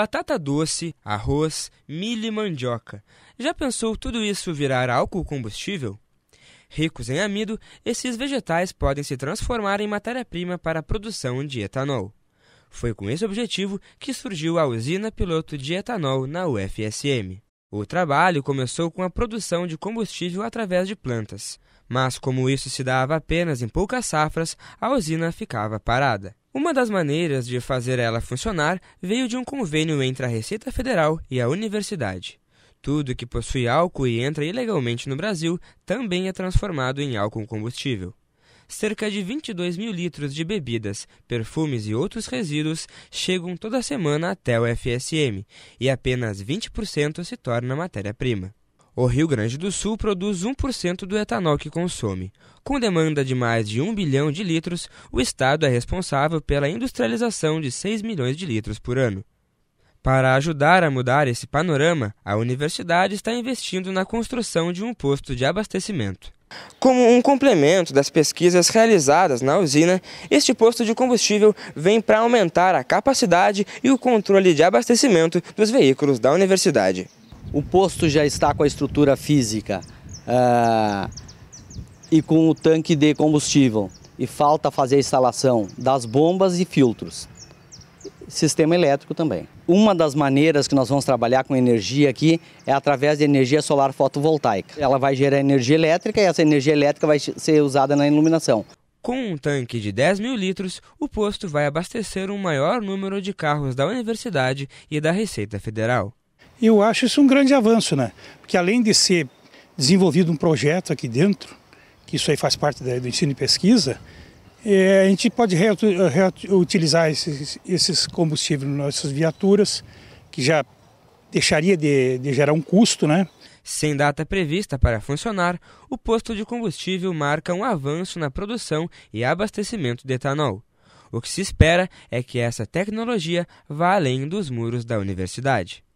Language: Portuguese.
batata doce, arroz, milho e mandioca. Já pensou tudo isso virar álcool combustível? Ricos em amido, esses vegetais podem se transformar em matéria-prima para a produção de etanol. Foi com esse objetivo que surgiu a usina piloto de etanol na UFSM. O trabalho começou com a produção de combustível através de plantas, mas como isso se dava apenas em poucas safras, a usina ficava parada. Uma das maneiras de fazer ela funcionar veio de um convênio entre a Receita Federal e a universidade. Tudo que possui álcool e entra ilegalmente no Brasil também é transformado em álcool combustível cerca de 22 mil litros de bebidas, perfumes e outros resíduos chegam toda semana até o FSM e apenas 20% se torna matéria-prima. O Rio Grande do Sul produz 1% do etanol que consome. Com demanda de mais de 1 bilhão de litros, o estado é responsável pela industrialização de 6 milhões de litros por ano. Para ajudar a mudar esse panorama, a universidade está investindo na construção de um posto de abastecimento. Como um complemento das pesquisas realizadas na usina, este posto de combustível vem para aumentar a capacidade e o controle de abastecimento dos veículos da universidade. O posto já está com a estrutura física uh, e com o tanque de combustível e falta fazer a instalação das bombas e filtros sistema elétrico também. Uma das maneiras que nós vamos trabalhar com energia aqui é através de energia solar fotovoltaica. Ela vai gerar energia elétrica e essa energia elétrica vai ser usada na iluminação. Com um tanque de 10 mil litros, o posto vai abastecer um maior número de carros da universidade e da Receita Federal. Eu acho isso um grande avanço, né? Porque além de ser desenvolvido um projeto aqui dentro, que isso aí faz parte do ensino e pesquisa, é, a gente pode reutilizar esses, esses combustíveis nas nossas viaturas, que já deixaria de, de gerar um custo, né? Sem data prevista para funcionar, o posto de combustível marca um avanço na produção e abastecimento de etanol. O que se espera é que essa tecnologia vá além dos muros da universidade.